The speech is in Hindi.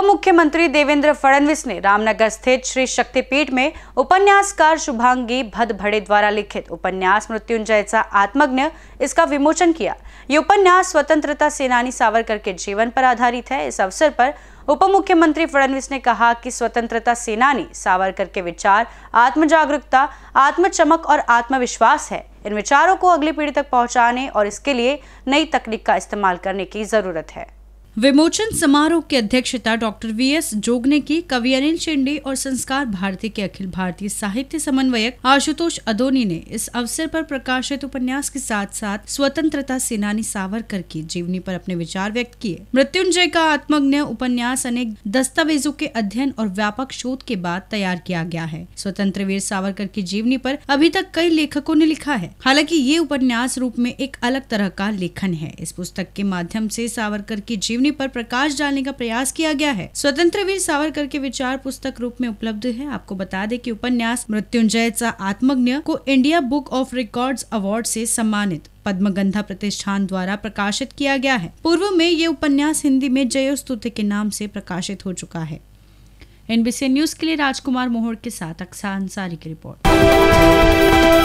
उप मुख्यमंत्री देवेंद्र फडणवीस ने रामनगर स्थित श्री शक्तिपीठ में उपन्यासकार शुभांगी भदभड़े द्वारा लिखित उपन्यास मृत्युंजयचा आत्मज्ञ इसका विमोचन किया ये उपन्यास स्वतंत्रता सेनानी सावरकर के जीवन पर आधारित है इस अवसर पर उप मुख्यमंत्री फडणवीस ने कहा कि स्वतंत्रता सेनानी सावरकर के विचार आत्म जागरूकता आत्म चमक और आत्मविश्वास है इन विचारों को अगली पीढ़ी तक पहुंचाने और इसके लिए नई तकनीक का इस्तेमाल करने की जरूरत है विमोचन समारोह की अध्यक्षता डॉक्टर वी एस जोगने की कवि अनिल शिंडे और संस्कार भारती के अखिल भारतीय साहित्य समन्वयक आशुतोष अदोनी ने इस अवसर पर प्रकाशित उपन्यास के साथ साथ स्वतंत्रता सेनानी सावरकर की जीवनी पर अपने विचार व्यक्त किए मृत्युंजय का आत्मज्ञ उपन्यास अनेक दस्तावेजों के अध्ययन और व्यापक शोध के बाद तैयार किया गया है स्वतंत्र वीर सावरकर की जीवनी पर अभी तक कई लेखकों ने लिखा है हालांकि ये उपन्यास रूप में एक अलग तरह का लेखन है इस पुस्तक के माध्यम से सावरकर की जीवन जीवनी पर प्रकाश डालने का प्रयास किया गया है स्वतंत्र वीर सावरकर के विचार पुस्तक रूप में उपलब्ध है आपको बता दें की उपन्यास मृत्युंजयचा आत्मज्ञ को India book of record award से सम्मानित पद्मगंधा प्रतिष्ठान द्वारा प्रकाशित किया गया है पूर्व में ये उपन्यास हिंदी में जयोस्तुत के नाम से प्रकाशित हो चुका है एनबीसी न्यूज के लिए राजकुमार मोहर के साथ अक्सा अंसारी की रिपोर्ट